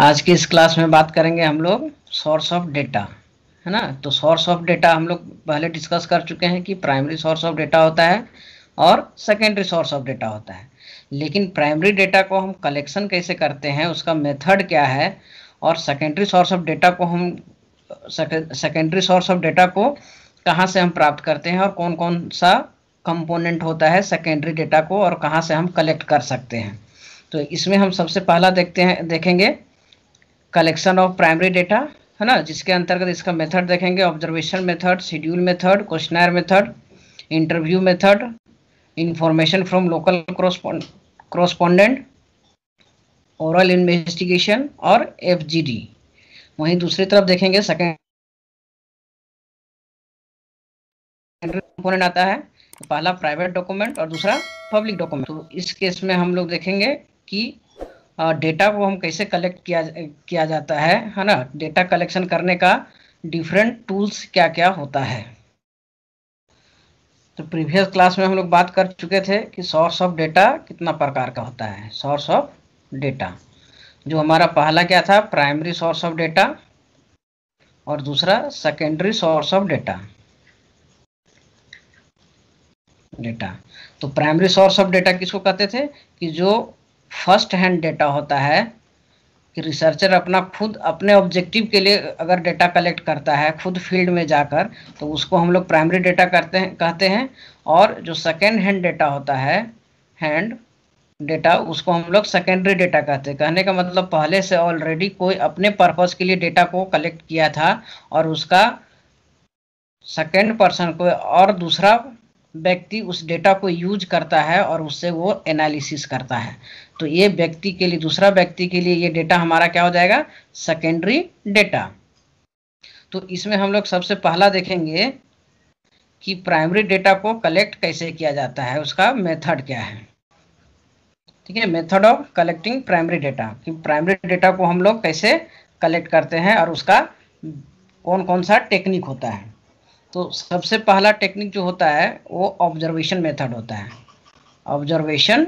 आज के इस क्लास में बात करेंगे हम लोग सोर्स ऑफ डेटा है ना तो सोर्स ऑफ डेटा हम लोग पहले डिस्कस कर चुके हैं कि प्राइमरी सोर्स ऑफ डेटा होता है और सेकेंडरी सोर्स ऑफ डेटा होता है लेकिन प्राइमरी डेटा को हम कलेक्शन कैसे करते हैं उसका मेथड क्या है और सेकेंडरी सोर्स ऑफ डेटा को हम सेकेंडरी सोर्स ऑफ डेटा को कहाँ से हम प्राप्त करते हैं और कौन कौन सा कंपोनेंट होता है सेकेंडरी डेटा को और कहाँ से हम कलेक्ट कर सकते हैं तो इसमें हम सबसे पहला देखते हैं देखेंगे कलेक्शन ऑफ प्राइमरी डेटा है ना जिसके अंतर्गत इसका मेथड देखेंगे observation method schedule method questionnaire method interview method information from local correspondent oral investigation और एफ वहीं दूसरी तरफ देखेंगे सेकेंड कंपोनेंट आता है पहला प्राइवेट डॉक्यूमेंट और दूसरा पब्लिक डॉक्यूमेंट तो इस केस में हम लोग देखेंगे कि डेटा को हम कैसे कलेक्ट किया किया जाता है है ना डेटा कलेक्शन करने का डिफरेंट टूल्स क्या क्या होता है तो प्रीवियस क्लास में हम लोग बात कर चुके थे कि सोर्स ऑफ डेटा कितना प्रकार का होता है सोर्स ऑफ डेटा जो हमारा पहला क्या था प्राइमरी सोर्स ऑफ डेटा और दूसरा secondary source of data data तो प्राइमरी सोर्स ऑफ डेटा किसको कहते थे कि जो फर्स्ट हैंड डेटा होता है कि रिसर्चर अपना खुद अपने ऑब्जेक्टिव के लिए अगर डेटा कलेक्ट करता है खुद फील्ड में जाकर तो उसको हम लोग प्राइमरी डेटा करते हैं कहते हैं और जो सेकेंड हैंड डेटा होता है हैंड डेटा उसको हम लोग सेकेंडरी डेटा कहते हैं कहने का मतलब पहले से ऑलरेडी कोई अपने पर्पज़ के लिए डेटा को कलेक्ट किया था और उसका सेकेंड पर्सन को और दूसरा व्यक्ति उस डेटा को यूज करता है और उससे वो एनालिसिस करता है तो ये व्यक्ति के लिए दूसरा व्यक्ति के लिए ये डेटा हमारा क्या हो जाएगा सेकेंडरी डेटा तो इसमें हम लोग सबसे पहला देखेंगे कि प्राइमरी डेटा को कलेक्ट कैसे किया जाता है उसका मेथड क्या है ठीक है method of collecting primary data कि प्राइमरी डेटा को हम लोग कैसे कलेक्ट करते हैं और उसका कौन कौन सा टेक्निक होता है तो सबसे पहला टेक्निक जो होता है वो ऑब्जर्वेशन मेथड होता है ऑब्जर्वेशन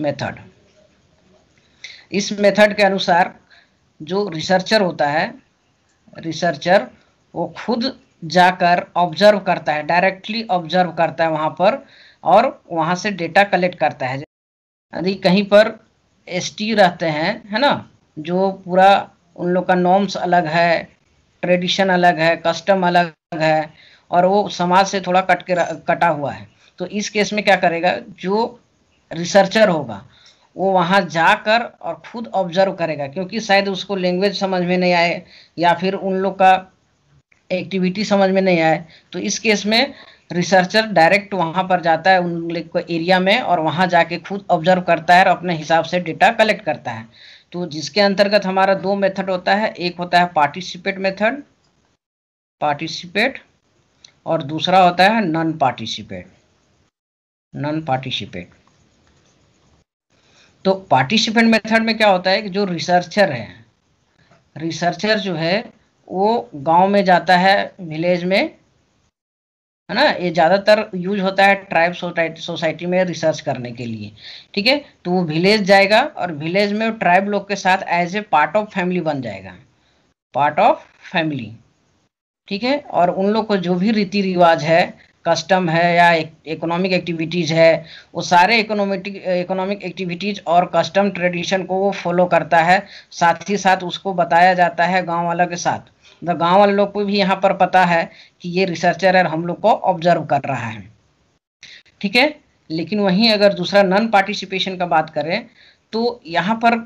मेथड इस मेथड के अनुसार जो रिसर्चर होता है रिसर्चर वो खुद जाकर ऑब्जर्व करता है डायरेक्टली ऑब्जर्व करता है वहाँ पर और वहाँ से डेटा कलेक्ट करता है यदि कहीं पर एस रहते हैं है ना जो पूरा उन लोग का नॉर्म्स अलग है ट्रेडिशन अलग है कस्टम अलग है और वो समाज से थोड़ा कट के कटा हुआ है तो इस केस में क्या करेगा जो रिसर्चर होगा वो वहाँ जाकर और खुद ऑब्जर्व करेगा क्योंकि शायद उसको लैंग्वेज समझ में नहीं आए या फिर उन लोग का एक्टिविटी समझ में नहीं आए तो इस केस में रिसर्चर डायरेक्ट वहाँ पर जाता है उन लोग के एरिया में और वहाँ जाके खुद ऑब्जर्व करता है और अपने हिसाब से डेटा कलेक्ट करता है तो जिसके अंतर्गत हमारा दो मेथड होता है एक होता है पार्टिसिपेट मेथड पार्टिसिपेट और दूसरा होता है नॉन पार्टिसिपेट नॉन पार्टिसिपेट तो पार्टिसिपेंट मेथड में क्या होता है कि जो रिसर्चर है रिसर्चर जो है वो गांव में जाता है विलेज में है ना ये ज़्यादातर यूज होता है ट्राइब सोसाइटी में रिसर्च करने के लिए ठीक है तो वो विलेज जाएगा और विलेज में ट्राइब लोग के साथ as a part of family बन जाएगा पार्ट ऑफ फैमिली ठीक है और उन लोग को जो भी रीति रिवाज है कस्टम है या इकोनॉमिक e- एक्टिविटीज़ है वो सारे इकोनॉमिक इकोनॉमिक एक्टिविटीज़ और कस्टम ट्रेडिशन को वो फॉलो करता है साथ ही साथ उसको बताया जाता है गांव वालों के साथ तो गांव वाले लोग को भी यहाँ पर पता है कि ये रिसर्चर है हम लोग को ऑब्जर्व कर रहा है ठीक है लेकिन वहीं अगर दूसरा नॉन पार्टिसिपेशन का बात करें तो यहाँ पर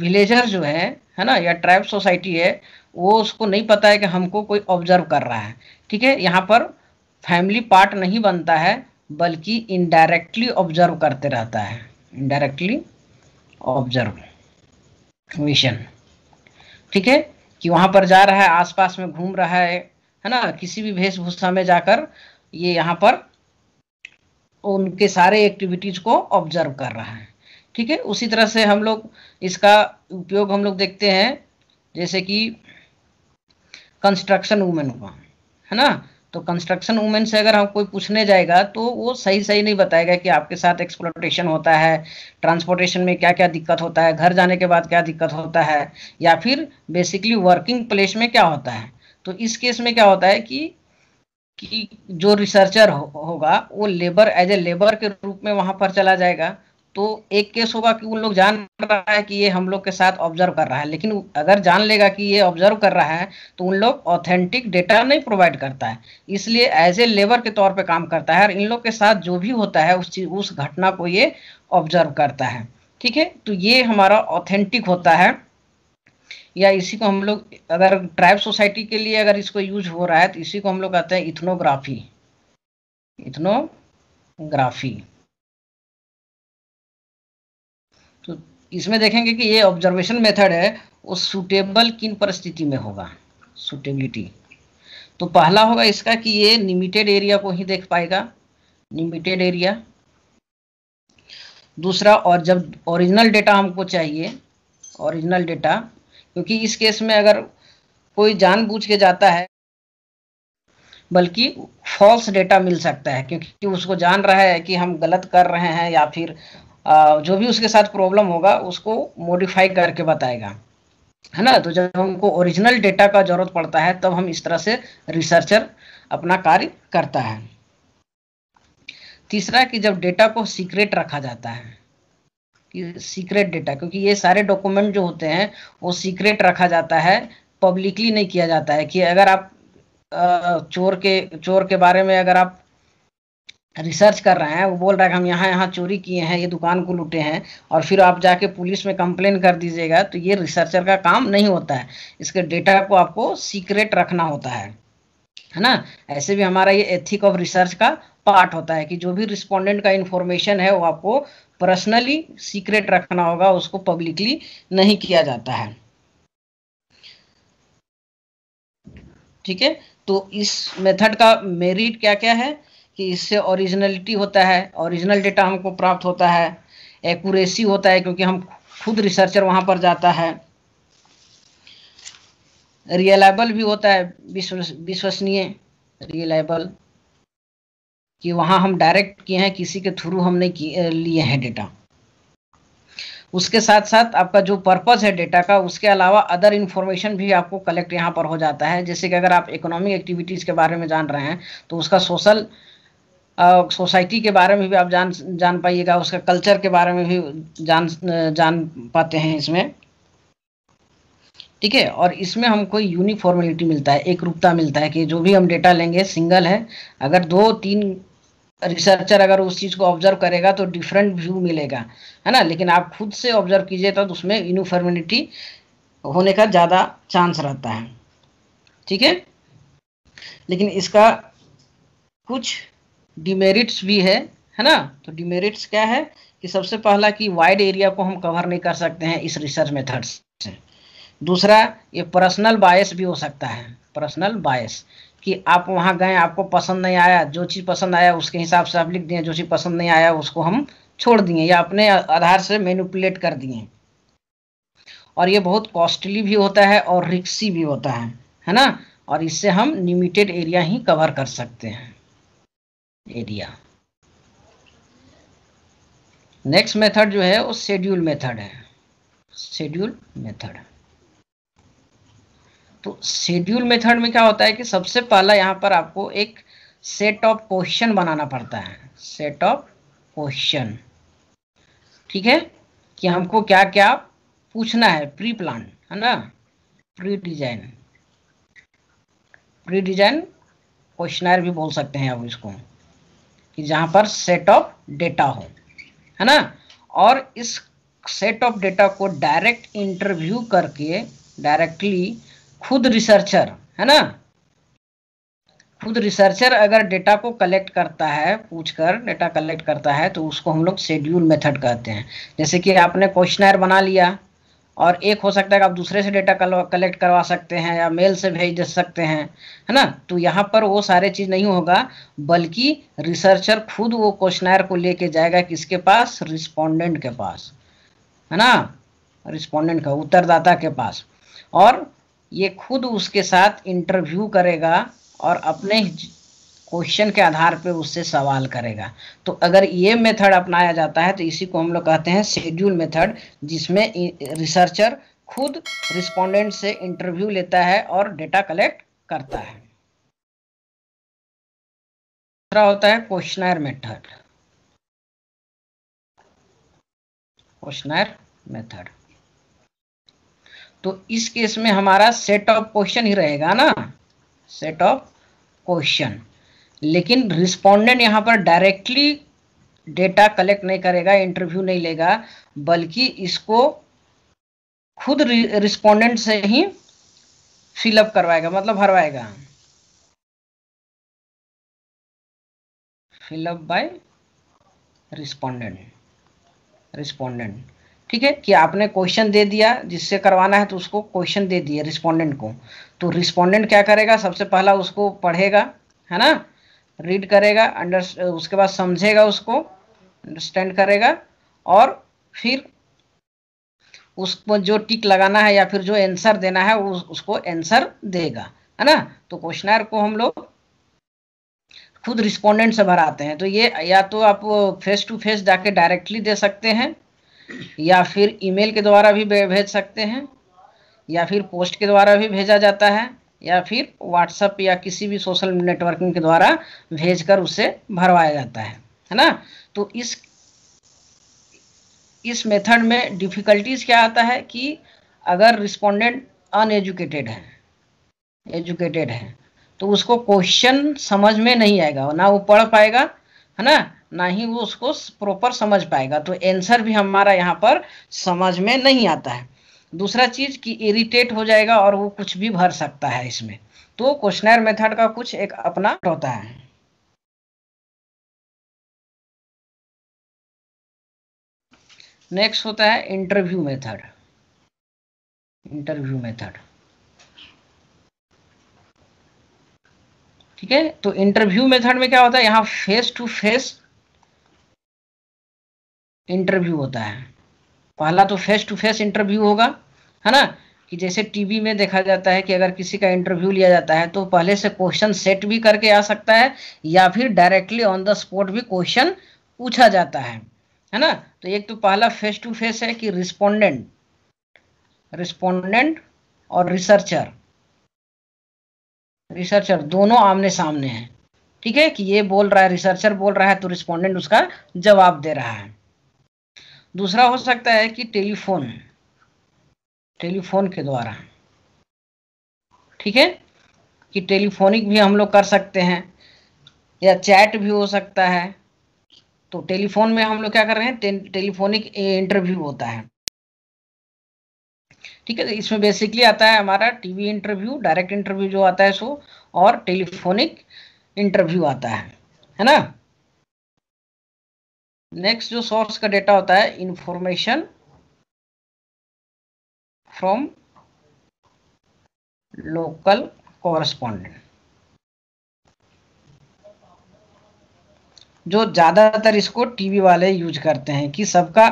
विलेजर जो है है ना या ट्राइब सोसाइटी है वो उसको नहीं पता है कि हमको कोई ऑब्जर्व कर रहा है ठीक है यहाँ पर फैमिली पार्ट नहीं बनता है बल्कि इनडायरेक्टली ऑब्जर्व करते रहता है इनडायरेक्टली ऑब्जर्व विशन ठीक है कि वहाँ पर जा रहा है आसपास में घूम रहा है है ना किसी भी वेशभूषा में जाकर ये यहाँ पर उनके सारे एक्टिविटीज को ऑब्जर्व कर रहा है ठीक है उसी तरह से हम लोग इसका उपयोग हम लोग देखते हैं जैसे कि कंस्ट्रक्शन वुमेन हुआ है ना तो कंस्ट्रक्शन वूमेन से अगर हम कोई पूछने जाएगा तो वो सही सही नहीं बताएगा कि आपके साथ एक्सप्लोटेशन होता है ट्रांसपोर्टेशन में क्या क्या दिक्कत होता है घर जाने के बाद क्या दिक्कत होता है या फिर बेसिकली वर्किंग प्लेस में क्या होता है तो इस केस में क्या होता है कि कि जो रिसर्चर हो, होगा वो लेबर एज ए लेबर के रूप में वहां पर चला जाएगा तो एक केस होगा कि उन लोग जान रहा है कि ये हम लोग के साथ ऑब्जर्व कर रहा है लेकिन अगर जान लेगा कि ये ऑब्जर्व कर रहा है तो उन लोग ऑथेंटिक डेटा नहीं प्रोवाइड करता है इसलिए एज ए लेबर के तौर पे काम करता है और इन लोग के साथ जो भी होता है उस चीज उस घटना को ये ऑब्जर्व करता है ठीक है तो ये हमारा ऑथेंटिक होता है या इसी को हम लोग अगर ट्राइब सोसाइटी के लिए अगर इसको यूज हो रहा है तो इसी को हम लोग कहते हैं इथनोग्राफी इथनोग्राफी इसमें देखेंगे कि ये ऑब्जर्वेशन मेथड है वो सूटेबल किन परिस्थिति में होगा सूटेबिलिटी तो पहला होगा इसका कि ये लिमिटेड एरिया को ही देख पाएगा लिमिटेड एरिया दूसरा और जब ओरिजिनल डेटा हमको चाहिए ओरिजिनल डेटा क्योंकि इस केस में अगर कोई जानबूझ के जाता है बल्कि फॉल्स डेटा मिल सकता है क्योंकि उसको जान रहा है कि हम गलत कर रहे हैं या फिर जो भी उसके साथ प्रॉब्लम होगा उसको मॉडिफाई करके बताएगा है ना तो जब हमको ओरिजिनल डेटा का जरूरत पड़ता है तब हम इस तरह से रिसर्चर अपना कार्य करता है तीसरा कि जब डेटा को सीक्रेट रखा जाता है कि सीक्रेट डेटा क्योंकि ये सारे डॉक्यूमेंट जो होते हैं वो सीक्रेट रखा जाता है पब्लिकली नहीं किया जाता है कि अगर आप चोर के चोर के बारे में अगर आप रिसर्च कर रहे हैं वो बोल रहा है हम यहाँ यहाँ चोरी किए हैं ये दुकान को लूटे हैं और फिर आप जाके पुलिस में कंप्लेन कर दीजिएगा तो ये रिसर्चर का काम नहीं होता है इसके डेटा को आपको सीक्रेट रखना होता है है ना ऐसे भी हमारा ये एथिक ऑफ रिसर्च का पार्ट होता है कि जो भी रिस्पोंडेंट का इंफॉर्मेशन है वो आपको पर्सनली सीक्रेट रखना होगा उसको पब्लिकली नहीं किया जाता है ठीक है तो इस मेथड का मेरिट क्या क्या है कि इससे ओरिजिनलिटी होता है ओरिजिनल डेटा हमको प्राप्त होता है एक्यूरेसी होता है क्योंकि हम खुद रिसर्चर वहाँ पर जाता है रियलाइबल भी होता है विश्वसनीय रियलाइबल कि वहाँ हम डायरेक्ट किए हैं किसी के थ्रू हमने लिए हैं डेटा उसके साथ साथ आपका जो पर्पज़ है डेटा का उसके अलावा अदर इन्फॉर्मेशन भी आपको कलेक्ट यहाँ पर हो जाता है जैसे कि अगर आप इकोनॉमिक एक्टिविटीज़ के बारे में जान रहे हैं तो उसका सोशल सोसाइटी के बारे में भी आप जान जान पाइएगा उसका कल्चर के बारे में भी जान जान पाते हैं इसमें ठीक है और इसमें हमको यूनिफॉर्मेलिटी मिलता है एक रूपता मिलता है कि जो भी हम डेटा लेंगे सिंगल है अगर दो तीन रिसर्चर अगर उस चीज़ को ऑब्जर्व करेगा तो डिफरेंट व्यू मिलेगा है ना लेकिन आप खुद से ऑब्जर्व कीजिए तो उसमें यूनिफॉर्मेलिटी होने का ज़्यादा चांस रहता है ठीक है लेकिन इसका कुछ डिमेरिट्स भी है है ना तो डिमेरिट्स क्या है कि सबसे पहला कि वाइड एरिया को हम कवर नहीं कर सकते हैं इस रिसर्च मेथड से दूसरा ये पर्सनल बायस भी हो सकता है पर्सनल बायस कि आप वहाँ गए आपको पसंद नहीं आया जो चीज़ पसंद आया उसके हिसाब से आप लिख दिए जो चीज़ पसंद नहीं आया उसको हम छोड़ दिए या अपने आधार से मैनिपुलेट कर दिए और ये बहुत कॉस्टली भी होता है और रिक्सी भी होता है है ना और इससे हम लिमिटेड एरिया ही कवर कर सकते हैं एरिया नेक्स्ट मेथड जो है वो शेड्यूल मेथड है शेड्यूल मेथड तो शेड्यूल मेथड में क्या होता है कि सबसे पहला यहां पर आपको एक सेट ऑफ क्वेश्चन बनाना पड़ता है सेट ऑफ क्वेश्चन ठीक है कि हमको क्या क्या पूछना है प्री प्लान है ना pre design pre design questionnaire भी बोल सकते हैं आप इसको कि जहां पर सेट ऑफ डेटा हो है ना और इस सेट ऑफ डेटा को डायरेक्ट इंटरव्यू करके डायरेक्टली खुद रिसर्चर है ना खुद रिसर्चर अगर डेटा को कलेक्ट करता है पूछकर डेटा कलेक्ट करता है तो उसको हम लोग शेड्यूल मेथड कहते हैं जैसे कि आपने क्वेश्चनर बना लिया और एक हो सकता है कि आप दूसरे से डेटा कलेक्ट करवा सकते हैं या मेल से भेज दे सकते हैं है ना तो यहाँ पर वो सारे चीज़ नहीं होगा बल्कि रिसर्चर खुद वो क्वेश्चनर को लेके जाएगा किसके पास रिस्पोंडेंट के पास है ना रिस्पोंडेंट का उत्तरदाता के पास और ये खुद उसके साथ इंटरव्यू करेगा और अपने क्वेश्चन के आधार पे उससे सवाल करेगा तो अगर ये मेथड अपनाया जाता है तो इसी को हम लोग कहते हैं शेड्यूल मेथड जिसमें रिसर्चर खुद रिस्पोंडेंट से इंटरव्यू लेता है और डेटा कलेक्ट करता है दूसरा होता है क्वेश्चनर मेथड क्वेश्चनर मेथड तो इस केस में हमारा सेट ऑफ क्वेश्चन ही रहेगा ना सेट ऑफ क्वेश्चन लेकिन रिस्पोंडेंट यहाँ पर डायरेक्टली डेटा कलेक्ट नहीं करेगा इंटरव्यू नहीं लेगा बल्कि इसको खुद रिस्पोंडेंट से ही फिलअप करवाएगा मतलब भरवाएगा फिलअप बाय रिस्पोंडेंट रिस्पोंडेंट ठीक है कि आपने क्वेश्चन दे दिया जिससे करवाना है तो उसको क्वेश्चन दे दिया रिस्पोंडेंट को तो रिस्पोंडेंट क्या करेगा सबसे पहला उसको पढ़ेगा है ना रीड करेगा अंडर उसके बाद समझेगा उसको अंडरस्टैंड करेगा और फिर उसको जो टिक लगाना है या फिर जो आंसर देना है उस, उसको आंसर देगा है ना तो क्वेश्चनर को हम लोग खुद रिस्पोंडेंट से भराते हैं तो ये या तो आप फेस टू फेस जाके डायरेक्टली दे सकते हैं या फिर ईमेल के द्वारा भी भेज सकते हैं या फिर पोस्ट के द्वारा भी भेजा जाता है या फिर व्हाट्सअप या किसी भी सोशल नेटवर्किंग के द्वारा भेजकर उसे भरवाया जाता है है ना तो इस इस मेथड में डिफ़िकल्टीज क्या आता है कि अगर रिस्पोंडेंट अनएजुकेटेड है एजुकेटेड है तो उसको क्वेश्चन समझ में नहीं आएगा ना वो पढ़ पाएगा है ना ना ही वो उसको प्रॉपर समझ पाएगा तो आंसर भी हमारा यहाँ पर समझ में नहीं आता है दूसरा चीज़ कि इरिटेट हो जाएगा और वो कुछ भी भर सकता है इसमें तो क्वेश्चनर मेथड का कुछ एक अपना होता है नेक्स्ट होता है इंटरव्यू मेथड इंटरव्यू मेथड ठीक है तो इंटरव्यू मेथड में क्या होता है यहां फेस टू फेस इंटरव्यू होता है पहला तो फेस टू फेस इंटरव्यू होगा है ना कि जैसे टीवी में देखा जाता है कि अगर किसी का इंटरव्यू लिया जाता है तो पहले से क्वेश्चन सेट भी करके आ सकता है या फिर डायरेक्टली ऑन द स्पॉट भी क्वेश्चन पूछा जाता है है ना तो एक तो पहला फेस टू फेस है कि रिस्पोंडेंट रिस्पोंडेंट और रिसर्चर रिसर्चर दोनों आमने सामने हैं ठीक है कि ये बोल रहा है रिसर्चर बोल रहा है तो रिस्पोंडेंट उसका जवाब दे रहा है दूसरा हो सकता है कि टेलीफोन टेलीफोन के द्वारा ठीक है कि टेलीफोनिक भी हम लोग कर सकते हैं या चैट भी हो सकता है तो टेलीफोन में हम लोग क्या कर रहे हैं टेलीफोनिक इंटरव्यू होता है ठीक है तो इसमें बेसिकली आता है हमारा टीवी इंटरव्यू डायरेक्ट इंटरव्यू जो आता है सो और टेलीफोनिक इंटरव्यू आता है है ना नेक्स्ट जो सोर्स का डेटा होता है इंफॉर्मेशन फ्रॉम लोकल कॉरेस्पॉन्डेंट जो ज्यादातर इसको टीवी वाले यूज करते हैं कि सबका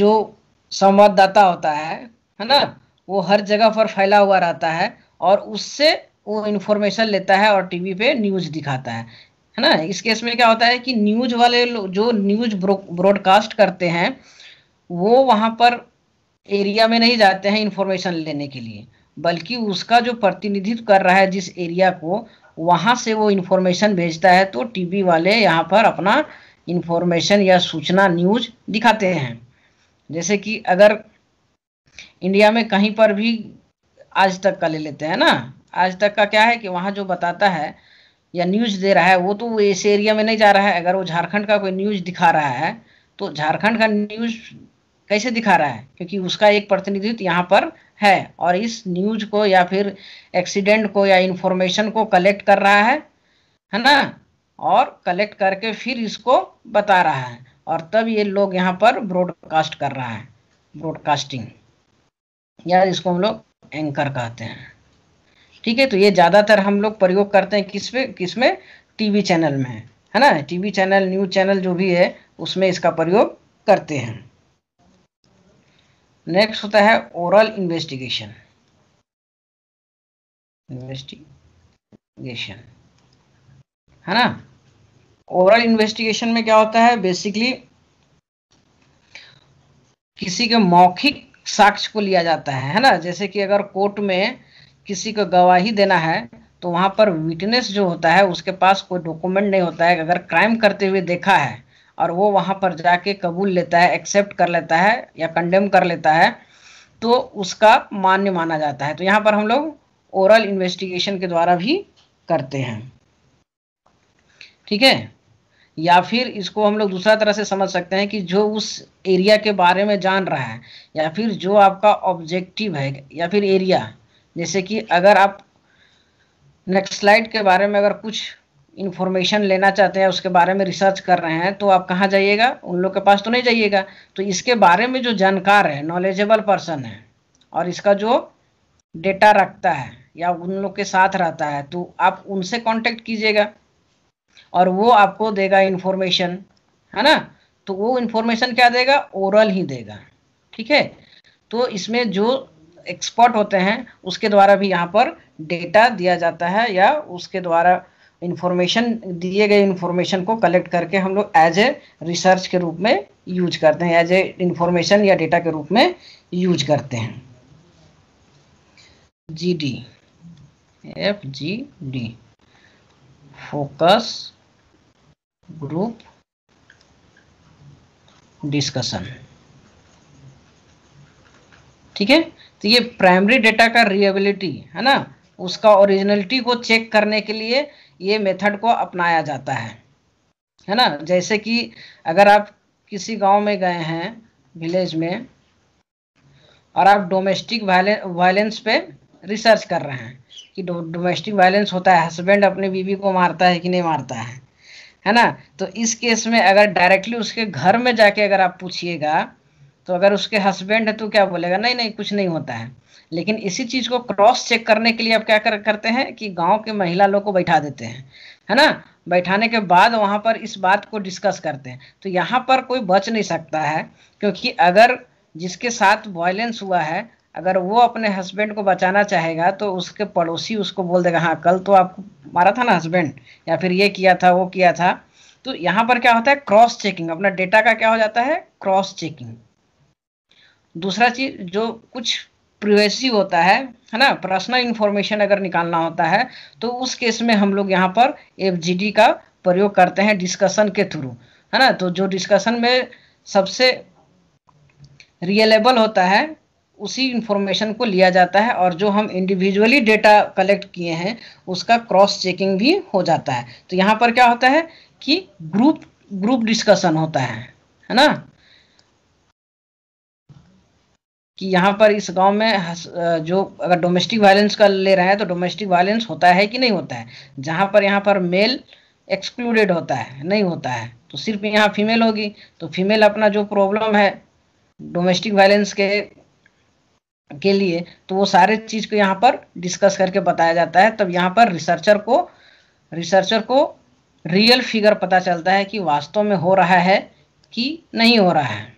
जो संवाददाता होता है है ना वो हर जगह पर फैला हुआ रहता है और उससे वो इन्फॉर्मेशन लेता है और टीवी पे न्यूज दिखाता है है ना इस केस में क्या होता है कि न्यूज वाले जो न्यूज ब्रॉडकास्ट करते हैं वो वहां पर एरिया में नहीं जाते हैं इंफॉर्मेशन लेने के लिए बल्कि उसका जो प्रतिनिधित्व कर रहा है जिस एरिया को वहां से वो इन्फॉर्मेशन भेजता है तो टीवी वाले यहाँ पर अपना इन्फॉर्मेशन या सूचना न्यूज दिखाते हैं जैसे कि अगर इंडिया में कहीं पर भी आज तक का ले लेते हैं ना आज तक का क्या है कि वहां जो बताता है या न्यूज़ दे रहा है वो तो इस एरिया में नहीं जा रहा है अगर वो झारखंड का कोई न्यूज़ दिखा रहा है तो झारखंड का न्यूज़ कैसे दिखा रहा है क्योंकि उसका एक प्रतिनिधित्व यहाँ पर है और इस न्यूज को या फिर एक्सीडेंट को या इंफॉर्मेशन को कलेक्ट कर रहा है है ना और कलेक्ट करके फिर इसको बता रहा है और तब ये लोग यहाँ पर ब्रॉडकास्ट कर रहा है ब्रॉडकास्टिंग या इसको हम लोग एंकर कहते हैं ठीक है तो ये ज़्यादातर हम लोग प्रयोग करते हैं किस में किस में टीवी चैनल में है ना टीवी चैनल न्यूज चैनल जो भी है उसमें इसका प्रयोग करते हैं नेक्स्ट होता है ओरल इन्वेस्टिगेशन इन्वेस्टिगेशन है ना ओरल इन्वेस्टिगेशन में क्या होता है बेसिकली किसी के मौखिक साक्ष्य को लिया जाता है है ना जैसे कि अगर कोर्ट में किसी को गवाही देना है तो वहाँ पर विटनेस जो होता है उसके पास कोई डॉक्यूमेंट नहीं होता है अगर क्राइम करते हुए देखा है और वो वहाँ पर जाके कबूल लेता है एक्सेप्ट कर लेता है या कंडेम कर लेता है तो उसका मान्य माना जाता है तो यहाँ पर हम लोग ओरल इन्वेस्टिगेशन के द्वारा भी करते हैं ठीक है या फिर इसको हम लोग दूसरा तरह से समझ सकते हैं कि जो उस एरिया के बारे में जान रहा है या फिर जो आपका ऑब्जेक्टिव है या फिर एरिया जैसे कि अगर आप नेक्स्ट स्लाइड के बारे में अगर कुछ इन्फॉर्मेशन लेना चाहते हैं उसके बारे में रिसर्च कर रहे हैं तो आप कहाँ जाइएगा उन लोग के पास तो नहीं जाइएगा तो इसके बारे में जो जानकार है नॉलेजेबल पर्सन है और इसका जो डेटा रखता है या उन लोग के साथ रहता है तो आप उनसे कॉन्टेक्ट कीजिएगा और वो आपको देगा इन्फॉर्मेशन है ना तो वो इन्फॉर्मेशन क्या देगा ओरल ही देगा ठीक है तो इसमें जो एक्सपर्ट होते हैं उसके द्वारा भी यहाँ पर डेटा दिया जाता है या उसके द्वारा इन्फॉर्मेशन दिए गए इन्फॉर्मेशन को कलेक्ट करके हम लोग एज ए रिसर्च के रूप में यूज करते हैं एज ए इन्फॉर्मेशन या डेटा के रूप में यूज करते हैं G D F G D focus group discussion ठीक है तो ये प्राइमरी डेटा का रियबिलिटी है ना उसका ओरिजिनलिटी को चेक करने के लिए ये मेथड को अपनाया जाता है है ना जैसे कि अगर आप किसी गांव में गए हैं विलेज में और आप डोमेस्टिक वायलेंस पे रिसर्च कर रहे हैं कि डोमेस्टिक वायलेंस होता है हस्बैंड अपनी बीवी को मारता है कि नहीं मारता है है ना तो इस केस में अगर डायरेक्टली उसके घर में जाके अगर आप पूछिएगा तो अगर उसके हस्बैंड है तो क्या बोलेगा नहीं नहीं कुछ नहीं होता है लेकिन इसी चीज को क्रॉस चेक करने के लिए आप क्या कर, करते हैं कि गांव के महिला लोग को बैठा देते हैं है ना बैठाने के बाद वहां पर इस बात को डिस्कस करते हैं तो यहाँ पर कोई बच नहीं सकता है क्योंकि अगर जिसके साथ वायलेंस हुआ है अगर वो अपने हस्बैंड को बचाना चाहेगा तो उसके पड़ोसी उसको बोल देगा हाँ कल तो आपको मारा था ना हस्बैंड या फिर ये किया था वो किया था तो यहाँ पर क्या होता है क्रॉस चेकिंग अपना डेटा का क्या हो जाता है क्रॉस चेकिंग दूसरा चीज जो कुछ प्रिवेसी होता है है ना पर्सनल इंफॉर्मेशन अगर निकालना होता है तो उस केस में हम लोग यहाँ पर एफ का प्रयोग करते हैं डिस्कशन के थ्रू है ना तो जो डिस्कशन में सबसे रियलेबल होता है उसी इंफॉर्मेशन को लिया जाता है और जो हम इंडिविजुअली डेटा कलेक्ट किए हैं उसका क्रॉस चेकिंग भी हो जाता है तो यहाँ पर क्या होता है कि ग्रुप ग्रुप डिस्कशन होता है है ना कि यहाँ पर इस गांव में जो अगर डोमेस्टिक वायलेंस का ले रहे हैं तो डोमेस्टिक वायलेंस होता है कि नहीं होता है जहाँ पर यहाँ पर मेल एक्सक्लूडेड होता है नहीं होता है तो सिर्फ यहाँ फीमेल होगी तो फीमेल अपना जो प्रॉब्लम है डोमेस्टिक वायलेंस के के लिए तो वो सारे चीज़ को यहाँ पर डिस्कस करके बताया जाता है तब यहाँ पर रिसर्चर को रिसर्चर को रियल फिगर पता चलता है कि वास्तव में हो रहा है कि नहीं हो रहा है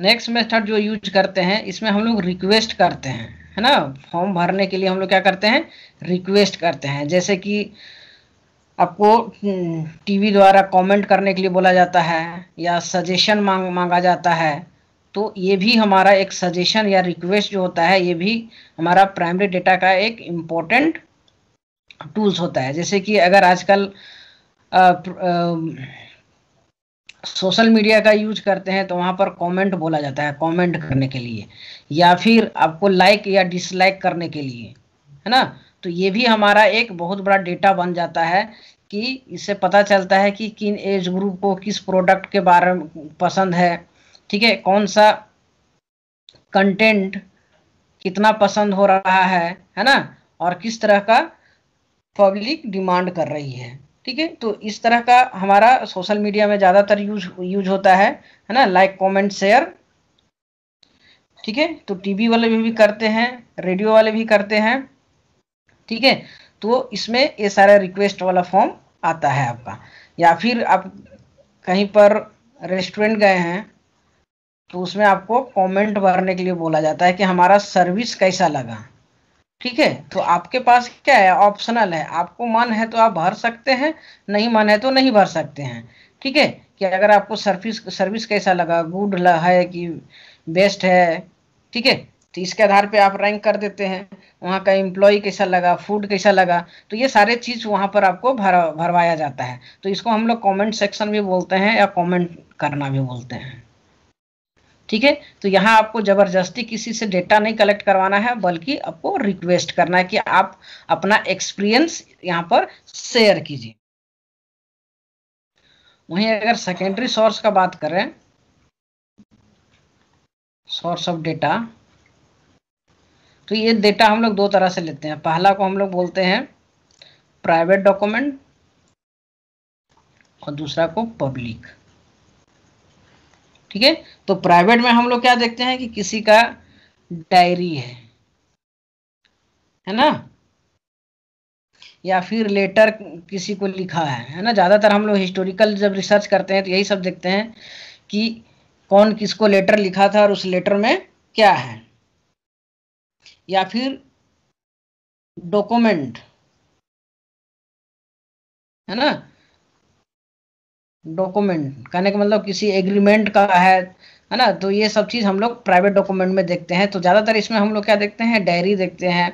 नेक्स्ट मेथड जो यूज करते हैं इसमें हम लोग रिक्वेस्ट करते हैं है ना फॉर्म भरने के लिए हम लोग क्या करते हैं रिक्वेस्ट करते हैं जैसे कि आपको टीवी हम्म, द्वारा कमेंट करने के लिए बोला जाता है या सजेशन मांग मांगा जाता है तो ये भी हमारा एक सजेशन या रिक्वेस्ट जो होता है ये भी हमारा प्राइमरी डेटा का एक इम्पोर्टेंट टूल्स होता है जैसे कि अगर आजकल सोशल मीडिया का यूज करते हैं तो वहाँ पर कमेंट बोला जाता है कमेंट करने के लिए या फिर आपको लाइक या डिसलाइक करने के लिए है ना तो ये भी हमारा एक बहुत बड़ा डेटा बन जाता है कि इससे पता चलता है कि किन एज ग्रुप को किस प्रोडक्ट के बारे में पसंद है ठीक है कौन सा कंटेंट कितना पसंद हो रहा है है ना और किस तरह का पब्लिक डिमांड कर रही है ठीक है तो इस तरह का हमारा सोशल मीडिया में ज़्यादातर यूज यूज होता है है ना लाइक कमेंट शेयर ठीक है तो टीवी वाले भी, भी करते हैं रेडियो वाले भी करते हैं ठीक है तो इसमें ये सारा रिक्वेस्ट वाला फॉर्म आता है आपका या फिर आप कहीं पर रेस्टोरेंट गए हैं तो उसमें आपको कमेंट भरने के लिए बोला जाता है कि हमारा सर्विस कैसा लगा ठीक है तो आपके पास क्या है ऑप्शनल है आपको मन है तो आप भर सकते हैं नहीं मन है तो नहीं भर सकते हैं ठीक है कि अगर आपको सर्विस सर्विस कैसा लगा गुड है कि बेस्ट है ठीक है तो इसके आधार पे आप रैंक कर देते हैं वहाँ का एम्प्लॉय कैसा लगा फूड कैसा लगा तो ये सारे चीज़ वहाँ पर आपको भर भरवाया जाता है तो इसको हम लोग कॉमेंट सेक्शन भी बोलते हैं या कॉमेंट करना भी बोलते हैं ठीक है तो यहाँ आपको जबरदस्ती किसी से डेटा नहीं कलेक्ट करवाना है बल्कि आपको रिक्वेस्ट करना है कि आप अपना एक्सपीरियंस यहाँ पर शेयर कीजिए वहीं अगर सेकेंडरी सोर्स का बात करें सोर्स ऑफ डेटा तो ये डेटा हम लोग दो तरह से लेते हैं पहला को हम लोग बोलते हैं प्राइवेट डॉक्यूमेंट और दूसरा को पब्लिक ठीक है तो प्राइवेट में हम लोग क्या देखते हैं कि किसी का डायरी है है ना या फिर लेटर किसी को लिखा है है ना ज़्यादातर हम लोग हिस्टोरिकल जब रिसर्च करते हैं तो यही सब देखते हैं कि कौन किसको लेटर लिखा था और उस लेटर में क्या है या फिर डॉक्यूमेंट है ना डॉक्यूमेंट कहने का मतलब किसी एग्रीमेंट का है है ना तो ये सब चीज़ हम लोग प्राइवेट डॉक्यूमेंट में देखते हैं तो ज़्यादातर इसमें हम लोग क्या देखते हैं डायरी देखते हैं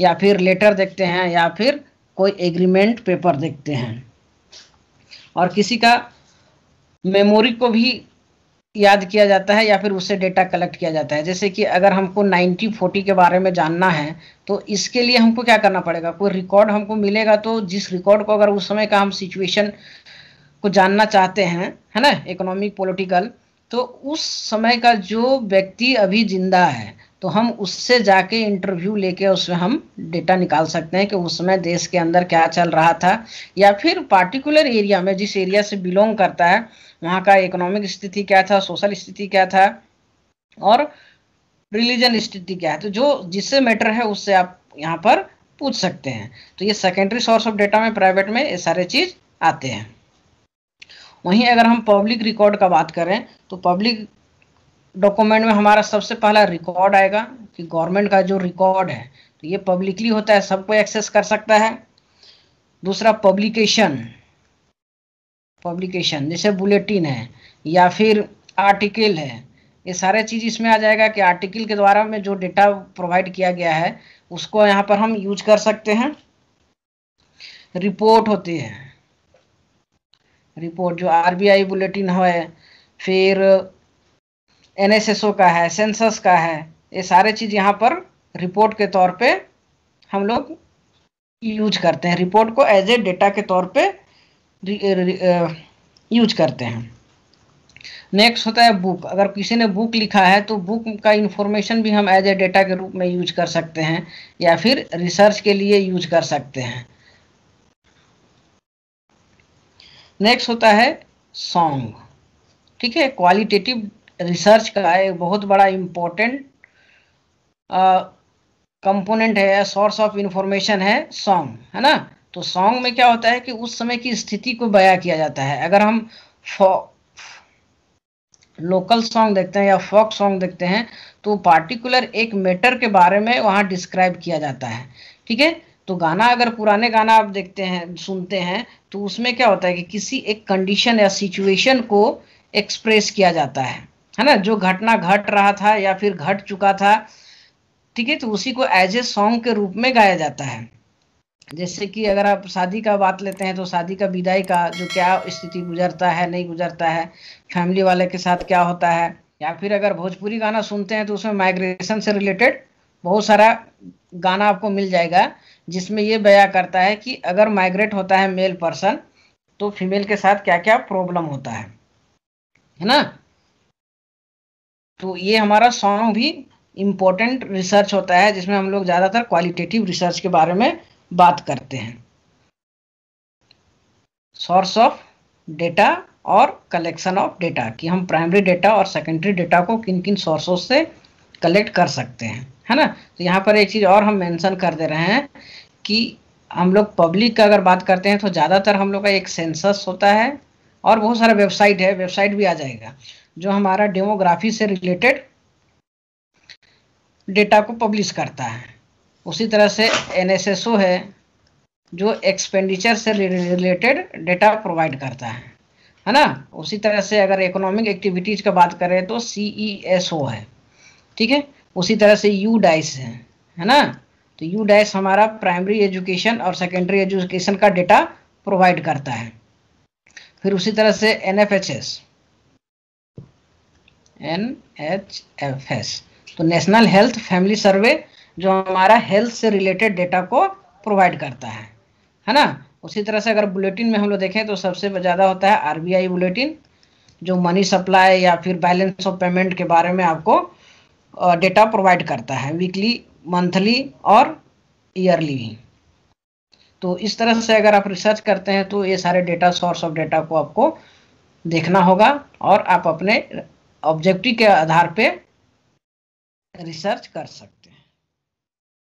या फिर लेटर देखते हैं या फिर कोई एग्रीमेंट पेपर देखते हैं और किसी का मेमोरी को भी याद किया जाता है या फिर उससे डेटा कलेक्ट किया जाता है जैसे कि अगर हमको नाइन्टी फोर्टी के बारे में जानना है तो इसके लिए हमको क्या करना पड़ेगा कोई रिकॉर्ड हमको मिलेगा तो जिस रिकॉर्ड को अगर उस समय का हम सिचुएशन को जानना चाहते हैं है ना इकोनॉमिक पॉलिटिकल तो उस समय का जो व्यक्ति अभी जिंदा है तो हम उससे जाके इंटरव्यू लेके उसमें हम डेटा निकाल सकते हैं कि उस समय देश के अंदर क्या चल रहा था या फिर पार्टिकुलर एरिया में जिस एरिया से बिलोंग करता है वहाँ का इकोनॉमिक स्थिति क्या था सोशल स्थिति क्या था और रिलीजन स्थिति क्या है तो जो जिससे मैटर है उससे आप यहाँ पर पूछ सकते हैं तो ये सेकेंडरी सोर्स ऑफ डेटा में प्राइवेट में ये सारे चीज़ आते हैं वहीं अगर हम पब्लिक रिकॉर्ड का बात करें तो पब्लिक डॉक्यूमेंट में हमारा सबसे पहला रिकॉर्ड आएगा कि गवर्नमेंट का जो रिकॉर्ड है तो ये पब्लिकली होता है सबको एक्सेस कर सकता है दूसरा पब्लिकेशन पब्लिकेशन जैसे बुलेटिन है या फिर आर्टिकल है ये सारे चीज़ इसमें आ जाएगा कि आर्टिकल के द्वारा में जो डेटा प्रोवाइड किया गया है उसको यहाँ पर हम यूज कर सकते हैं रिपोर्ट होती है रिपोर्ट जो आरबीआई बुलेटिन है फिर एनएसएसओ का है सेंसस का है ये सारे चीज़ यहाँ पर रिपोर्ट के तौर पे हम लोग यूज करते हैं रिपोर्ट को एज ए डेटा के तौर पे यूज करते हैं नेक्स्ट होता है बुक अगर किसी ने बुक लिखा है तो बुक का इंफॉर्मेशन भी हम एज ए डेटा के रूप में यूज कर सकते हैं या फिर रिसर्च के लिए यूज कर सकते हैं नेक्स्ट होता है सॉन्ग ठीक है क्वालिटेटिव रिसर्च का एक बहुत बड़ा इम्पोर्टेंट कंपोनेंट है सोर्स ऑफ इंफॉर्मेशन है सॉन्ग है ना तो सॉन्ग में क्या होता है कि उस समय की स्थिति को बयां किया जाता है अगर हम लोकल सॉन्ग देखते हैं या फोक सॉन्ग देखते हैं तो पार्टिकुलर एक मैटर के बारे में वहां डिस्क्राइब किया जाता है ठीक है तो गाना अगर पुराने गाना आप देखते हैं सुनते हैं तो उसमें क्या होता है कि किसी एक कंडीशन या सिचुएशन को एक्सप्रेस किया जाता है है ना जो घटना घट रहा था या फिर घट चुका था ठीक है तो उसी को एज ए सॉन्ग के रूप में गाया जाता है जैसे कि अगर आप शादी का बात लेते हैं तो शादी का विदाई का जो क्या स्थिति गुजरता है नहीं गुजरता है फैमिली वाले के साथ क्या होता है या फिर अगर भोजपुरी गाना सुनते हैं तो उसमें माइग्रेशन से रिलेटेड बहुत सारा गाना आपको मिल जाएगा जिसमें ये बया करता है कि अगर माइग्रेट होता है मेल पर्सन तो फीमेल के साथ क्या क्या प्रॉब्लम होता है है ना तो ये हमारा सॉन्ग भी इम्पोर्टेंट रिसर्च होता है जिसमें हम लोग ज़्यादातर क्वालिटेटिव रिसर्च के बारे में बात करते हैं सोर्स ऑफ डेटा और कलेक्शन ऑफ डेटा कि हम प्राइमरी डेटा और सेकेंडरी डेटा को किन किन सोर्सों से कलेक्ट कर सकते हैं है ना तो यहाँ पर एक चीज़ और हम मेंशन कर दे रहे हैं कि हम लोग पब्लिक का अगर बात करते हैं तो ज़्यादातर हम लोग का एक सेंसस होता है और बहुत सारा वेबसाइट है वेबसाइट भी आ जाएगा जो हमारा डेमोग्राफी से रिलेटेड डेटा को पब्लिश करता है उसी तरह से एन है जो एक्सपेंडिचर से रिलेटेड डेटा प्रोवाइड करता है है ना उसी तरह से अगर इकोनॉमिक एक्टिविटीज़ का बात करें तो सी e है ठीक है उसी तरह से यू डाइस है है ना तो यू डाइस हमारा प्राइमरी एजुकेशन और सेकेंडरी एजुकेशन का डेटा प्रोवाइड करता है फिर उसी तरह से N F H S N H F S तो नेशनल हेल्थ फैमिली सर्वे जो हमारा हेल्थ से रिलेटेड डेटा को प्रोवाइड करता है है ना उसी तरह से अगर बुलेटिन में हम लोग देखें तो सबसे ज़्यादा होता है आरबीआई बुलेटिन जो मनी सप्लाई या फिर बैलेंस ऑफ पेमेंट के बारे में आपको डेटा प्रोवाइड करता है वीकली मंथली और ईयरली तो इस तरह से अगर आप रिसर्च करते हैं तो ये सारे डेटा सोर्स ऑफ डेटा को आपको देखना होगा और आप अपने ऑब्जेक्टिव के आधार पे रिसर्च कर सकते